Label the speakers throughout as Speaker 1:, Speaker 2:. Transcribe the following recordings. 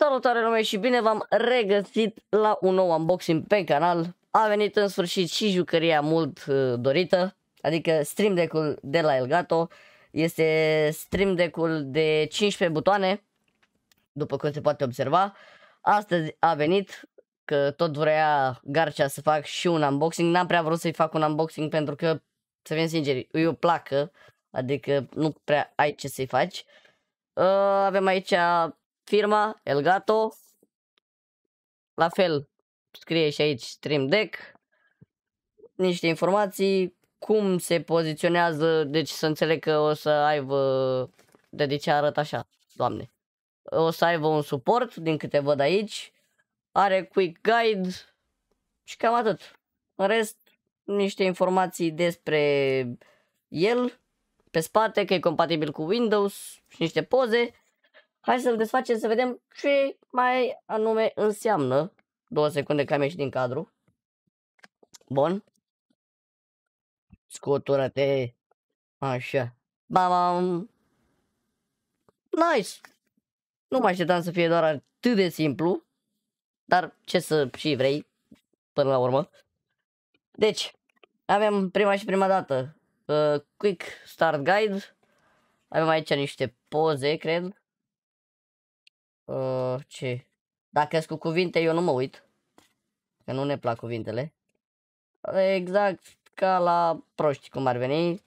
Speaker 1: Salutare lume și bine v-am regăsit la un nou unboxing pe canal. A venit în sfârșit și jucăria mult uh, dorită, adică stream deck-ul de la Elgato. Este stream deck-ul de 15 butoane, după cum se poate observa. Astăzi a venit, că tot vrea Garcia să fac și un unboxing. N-am prea vrut să-i fac un unboxing pentru că, să fim sinceri, îi o placă, adică nu prea ai ce să-i faci. Uh, avem aici firma Elgato. La fel scrie și aici Stream Deck. Niște informații cum se poziționează, deci să înțeleg că o să aibă, de, de ce arăt așa, doamne. O să aibă un suport, din câte văd aici, are quick guide și cam atât. În rest, niște informații despre el, pe spate, că e compatibil cu Windows și niște poze Hai să-l desfacem să vedem ce mai anume înseamnă. Două secunde că am ieșit din cadru. Bun. Scutură-te. Așa. Bam! Nice! Nu mai așteptam să fie doar atât de simplu. Dar ce să și vrei până la urmă. Deci, avem prima și prima dată uh, Quick Start Guide. Avem aici niște poze, cred. Uh, ce? Dacă cu cuvinte, eu nu mă uit. Că nu ne plac cuvintele. Exact ca la proști, cum ar veni.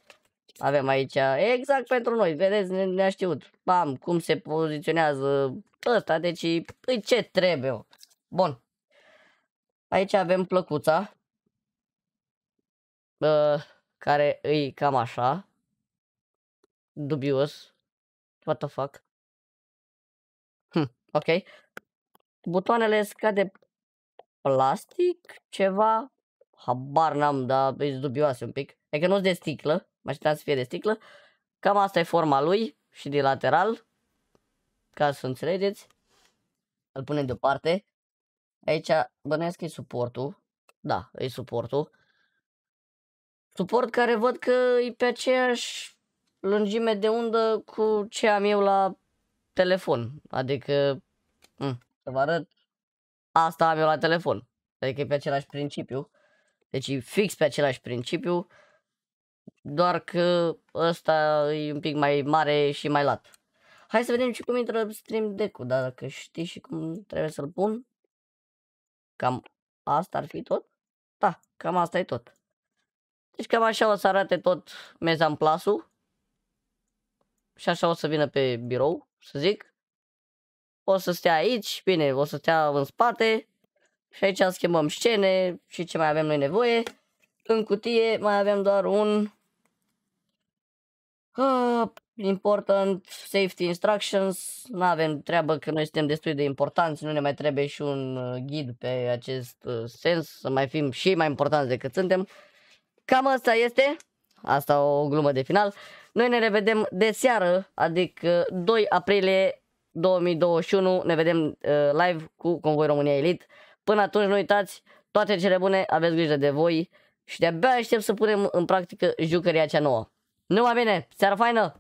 Speaker 1: Avem aici, exact pentru noi, vedeți, ne, ne știut. Bam, cum se poziționează ăsta, deci îi ce trebuie. Bun. Aici avem plăcuța. Uh, care îi cam așa. Dubios. What the fuck? Ok. Butoanele scade plastic, ceva, habar n-am, dar e dubioase un pic. E că nu-s de sticlă, mă așteptam să fie de sticlă. Cam asta e forma lui și de lateral, ca să înțelegeți. Îl punem deoparte. Aici bănuiesc că e suportul. Da, e suportul. Suport care văd că e pe aceeași lungime de undă cu ce am eu la telefon. Adică Mm. Să vă arăt. Asta am eu la telefon. Adică e pe același principiu. Deci e fix pe același principiu. Doar că ăsta e un pic mai mare și mai lat. Hai să vedem și cum intră stream deck-ul, dar dacă știi și cum trebuie să-l pun, cam asta ar fi tot? Da, cam asta e tot. Deci cam așa o să arate tot meza în plasul. Și așa o să vină pe birou, să zic o să stea aici, bine, o să stea în spate și aici schimbăm scene și ce mai avem noi nevoie. În cutie mai avem doar un uh, important safety instructions, nu avem treabă că noi suntem destul de importanți, nu ne mai trebuie și un uh, ghid pe acest uh, sens, să mai fim și mai importanți decât suntem. Cam asta este, asta o glumă de final. Noi ne revedem de seară, adică 2 aprilie 2021 ne vedem uh, live cu Convoi România Elite. Până atunci nu uitați, toate cele bune, aveți grijă de voi și de-abia aștept să punem în practică jucăria cea nouă. Numai bine, seara faină!